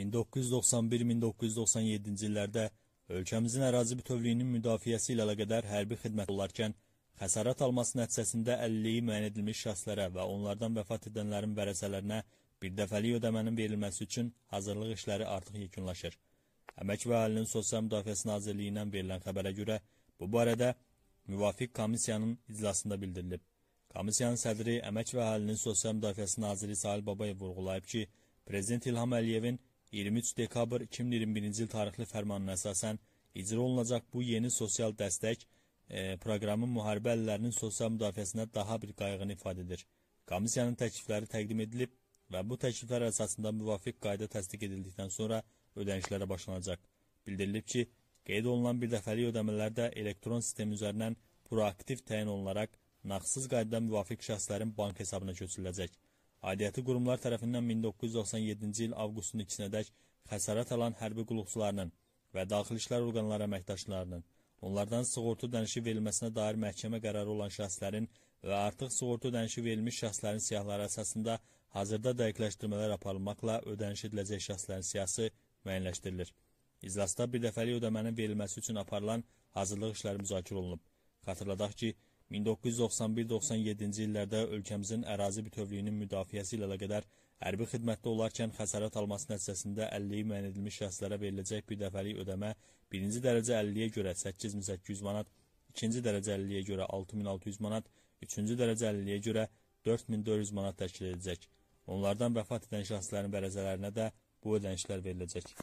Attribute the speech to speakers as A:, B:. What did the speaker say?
A: 1991-1997-ci illərdə ölkəmizin ərazi bütövlüyünün müdafiəsi ilə əlaqədar hərbi xidmət olarkən xəsarət alması nəticəsində əlilliyi müəyyən edilmiş şəxslərə və onlardan vəfat edənlərin vərəsələrinə birdəfəlik ödəmənin verilməsi üçün hazırlıq işləri artıq yekunlaşır. Əmək və Əhalinin Sosial Müdafiəsi Nazirliyindən verilən xəbərə görə bu barədə müvafiq komissiyanın iclasında bildirilib. Komissiyanın sədri Əmək və Əhalinin Sosial Müdafiəsi Naziri Sahil Babayev vurğulayıb ki, Prezident İlham Əliyevin 23 dekabr 2021-ci il tarixli fərmanına əsasən icra olunacaq bu yeni sosial dəstək e, proqramı müharibə əllərinin sosial müdafiəsinə daha bir qayğını ifadə edir. Komissiyanın təklifləri təqdim edilib və bu təkliflər əsasında müvafiq qayda təsdiq edildikdən sonra ödənişlərə başlanacaq. Bildirilib ki, qeyd olunan bir dəfəlik ödəmələr də elektron sistem üzərindən proaktiv təyin olunaraq nağdsız qaydada müvafiq şəxslərin bank hesabına köçürüləcək. Aidiyyəti qurumlar tərəfindən 1997-ci il avqustun 2-dək xəsarət alan hərbi qulluqçularının və daxil işlər orqanları əməkdaşlarının, onlardan sığorta ödənişi verilməsinə dair məhkəmə qərarı olan şəxslərin və artıq sığorta ödənişi verilmiş şəxslərin siyahıları əsasında hazırda dəqiqləşdirmələr aparılmaqla ödəniş ediləcək şəxslərin siyası müəyyənləşdirilir. İclasda birdəfəlik ödəmənin verilməsi üçün aparılan hazırlıq işləri müzakirə olunub. Xatırladaq ki, 1991-97-ci illərdə ölkəmizin ərazi bütövlüyünün müdafiəsi ilə əlaqədar hərbi xidmətdə olarkən xəsarət alması nəticəsində 50 müəyyən edilmiş şəxslərə veriləcək bir dəfəlik ödəmə 1-ci dərəcə 50-yə görə 8800 manat, 2-ci dərəcə 50-yə görə 6600 manat, 3-cü dərəcə 50-yə görə 4400 manat təşkil edəcək. Onlardan vəfat edən şəxslərin vərəzələrinə də bu ödənişlər veriləcək.